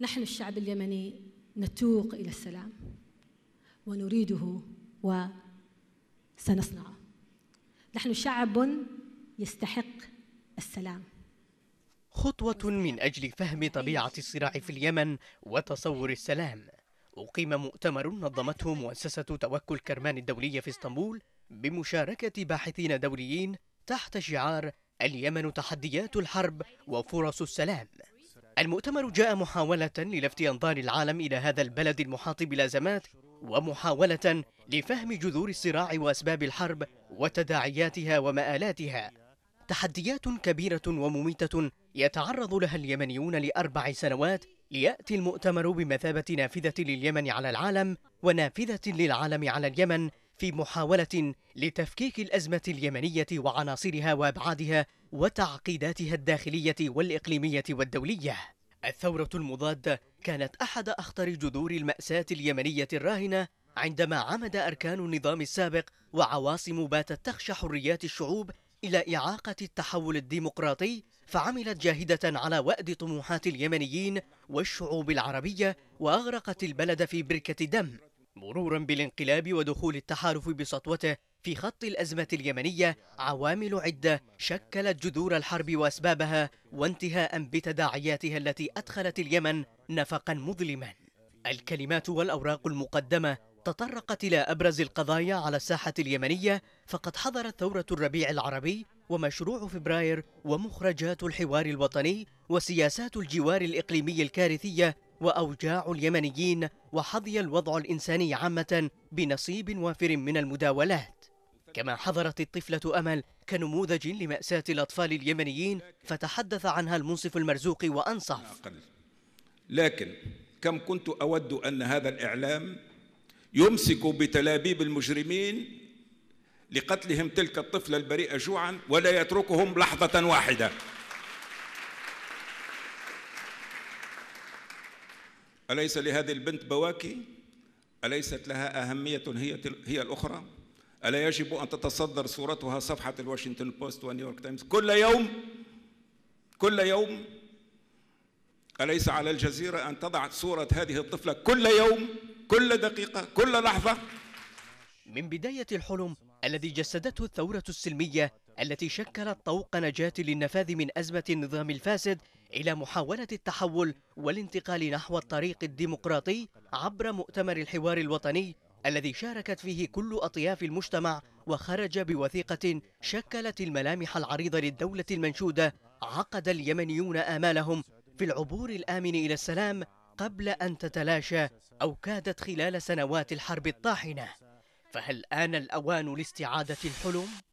نحن الشعب اليمني نتوق إلى السلام ونريده وسنصنعه نحن شعب يستحق السلام خطوة من أجل فهم طبيعة الصراع في اليمن وتصور السلام أقيم مؤتمر نظمته مؤسسة توكل كرمان الدولية في اسطنبول بمشاركة باحثين دوليين تحت شعار اليمن تحديات الحرب وفرص السلام المؤتمر جاء محاولة للفت أنظار العالم إلى هذا البلد المحاط بالأزمات ومحاولة لفهم جذور الصراع وأسباب الحرب وتداعياتها ومآلاتها تحديات كبيرة ومميتة يتعرض لها اليمنيون لأربع سنوات ليأتي المؤتمر بمثابة نافذة لليمن على العالم ونافذة للعالم على اليمن في محاولة لتفكيك الأزمة اليمنية وعناصرها وأبعادها وتعقيداتها الداخلية والإقليمية والدولية. الثورة المضادة كانت أحد أخطر جذور المأساة اليمنية الراهنة عندما عمد أركان النظام السابق وعواصم باتت تخشى حريات الشعوب إلى إعاقة التحول الديمقراطي فعملت جاهدة على وأد طموحات اليمنيين والشعوب العربية وأغرقت البلد في بركة دم مرورا بالانقلاب ودخول التحالف بسطوته في خط الأزمة اليمنية عوامل عدة شكلت جذور الحرب وأسبابها وانتهاء بتداعياتها التي أدخلت اليمن نفقا مظلما الكلمات والأوراق المقدمة تطرقت إلى أبرز القضايا على الساحة اليمنية فقد حضرت ثورة الربيع العربي ومشروع فبراير ومخرجات الحوار الوطني وسياسات الجوار الإقليمي الكارثية وأوجاع اليمنيين وحظي الوضع الإنساني عامة بنصيب وافر من المداولات كما حضرت الطفلة أمل كنموذج لمأساة الأطفال اليمنيين فتحدث عنها المنصف المرزوق وأنصف لكن كم كنت أود أن هذا الإعلام يمسك بتلابيب المجرمين لقتلهم تلك الطفلة البريئة جوعا ولا يتركهم لحظة واحدة أليس لهذه البنت بواكي؟ أليست لها أهمية هي هي الأخرى؟ ألا يجب أن تتصدر صورتها صفحة الواشنطن بوست ونيويورك تايمز كل يوم؟ كل يوم؟ أليس على الجزيرة أن تضع صورة هذه الطفلة كل يوم؟ كل دقيقة؟ كل لحظة؟ من بداية الحلم الذي جسدته الثورة السلمية التي شكلت طوق نجاة للنفاذ من أزمة النظام الفاسد إلى محاولة التحول والانتقال نحو الطريق الديمقراطي عبر مؤتمر الحوار الوطني الذي شاركت فيه كل أطياف المجتمع وخرج بوثيقة شكلت الملامح العريضة للدولة المنشودة عقد اليمنيون آمالهم في العبور الآمن إلى السلام قبل أن تتلاشى أو كادت خلال سنوات الحرب الطاحنة فهل آن الأوان لاستعادة الحلم؟